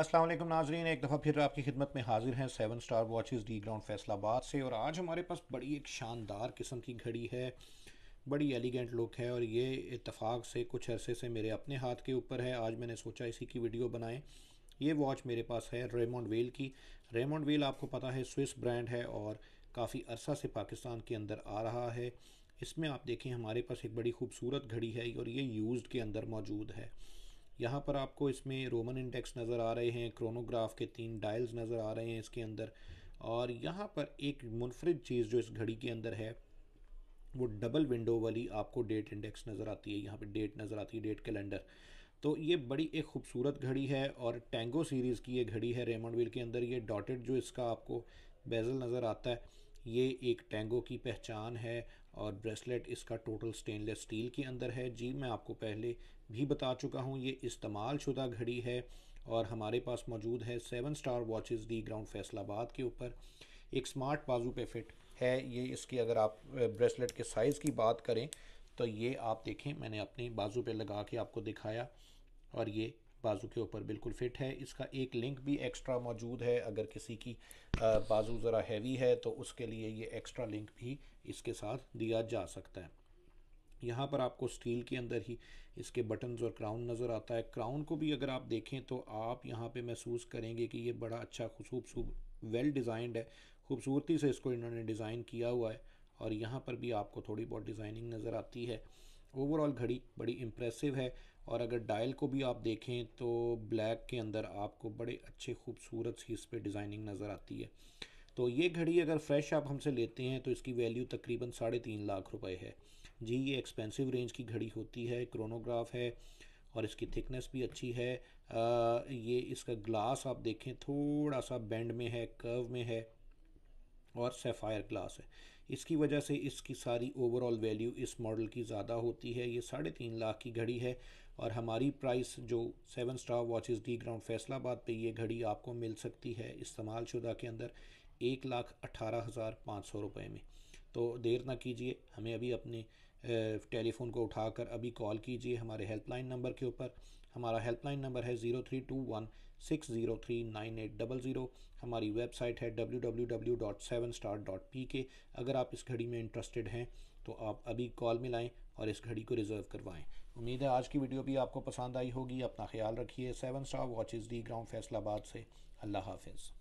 असलम नाजरीन एक दफ़ा फिर आपकी खिदमत में हाजिर हैं seven star watches the ground Faisalabad से और आज हमारे पास बड़ी एक शानदार किस्म की घड़ी है बड़ी एलिगेंट लुक है और ये इतफ़ाक़ से कुछ अरसे से मेरे अपने हाथ के ऊपर है आज मैंने सोचा इसी की वीडियो बनाएं ये वॉच मेरे पास है रेमोंड वेल की रेमोंड वेल आपको पता है स्विस ब्रांड है और काफ़ी अरसा से पाकिस्तान के अंदर आ रहा है इसमें आप देखें हमारे पास एक बड़ी खूबसूरत घड़ी है और ये यूज़ के अंदर मौजूद है यहाँ पर आपको इसमें रोमन इंडेक्स नज़र आ रहे हैं क्रोनोग्राफ के तीन डायल्स नज़र आ रहे हैं इसके अंदर और यहाँ पर एक मुनफरद चीज़ जो इस घड़ी के अंदर है वो डबल विंडो वाली आपको डेट इंडेक्स नज़र आती है यहाँ पर डेट नज़र आती है डेट कैलेंडर तो ये बड़ी एक खूबसूरत घड़ी है और टेंगो सीरीज़ की ये घड़ी है रेमंड व्हील के अंदर ये डॉटेड जो इसका आपको बेजल नज़र आता है ये एक टेंगो की पहचान है और ब्रेसलेट इसका टोटल स्टेनलेस स्टील के अंदर है जी मैं आपको पहले भी बता चुका हूँ ये इस्तेमाल शुदा घड़ी है और हमारे पास मौजूद है seven star watches the ground Faisalabad के ऊपर एक स्मार्ट बाजू पे फिट है ये इसकी अगर आप ब्रेसलेट के साइज़ की बात करें तो ये आप देखें मैंने अपने बाजू पर लगा के आपको दिखाया और ये बाजू के ऊपर बिल्कुल फिट है इसका एक लिंक भी एक्स्ट्रा मौजूद है अगर किसी की बाजू ज़रा हैवी है तो उसके लिए ये एक्स्ट्रा लिंक भी इसके साथ दिया जा सकता है यहाँ पर आपको स्टील के अंदर ही इसके बटन्स और क्राउन नज़र आता है क्राउन को भी अगर आप देखें तो आप यहाँ पे महसूस करेंगे कि ये बड़ा अच्छा खूबसूरत वेल डिज़ाइंड है खूबसूरती से इसको इन्होंने डिज़ाइन किया हुआ है और यहाँ पर भी आपको थोड़ी बहुत डिज़ाइनिंग नज़र आती है ओवरऑल घड़ी बड़ी इम्प्रेसिव है और अगर डायल को भी आप देखें तो ब्लैक के अंदर आपको बड़े अच्छे खूबसूरत सी इस पर डिज़ाइनिंग नज़र आती है तो ये घड़ी अगर फ्रेश आप हमसे लेते हैं तो इसकी वैल्यू तकरीबन साढ़े तीन लाख रुपए है जी ये एक्सपेंसिव रेंज की घड़ी होती है क्रोनोग्राफ है और इसकी थिकनेस भी अच्छी है आ, ये इसका ग्लास आप देखें थोड़ा सा बैंड में है कर्व में है और सेफायर ग्लास है इसकी वजह से इसकी सारी ओवरऑल वैल्यू इस मॉडल की ज़्यादा होती है ये साढ़े तीन लाख की घड़ी है और हमारी प्राइस जो seven star watches the ground Faisalabad पे ये घड़ी आपको मिल सकती है इस्तेमाल शुदा के अंदर एक लाख अठारह हज़ार पाँच सौ रुपये में तो देर ना कीजिए हमें अभी अपने टेलीफोन को उठाकर अभी कॉल कीजिए हमारे हेल्पलाइन नंबर के ऊपर हमारा हेल्पलाइन नंबर है zero three two one six zero three nine eight double zero हमारी वेबसाइट है W W W dot seven star dot P K अगर आप इस घड़ी में इंटरेस्टेड हैं तो आप अभी कॉल मिलाएँ और इस घड़ी को रिज़र्व करवाएं उम्मीद है आज की वीडियो भी आपको पसंद आई होगी अपना ख्याल रखिए seven star watches the ground Faisalabad से अल्लाह हाफिज़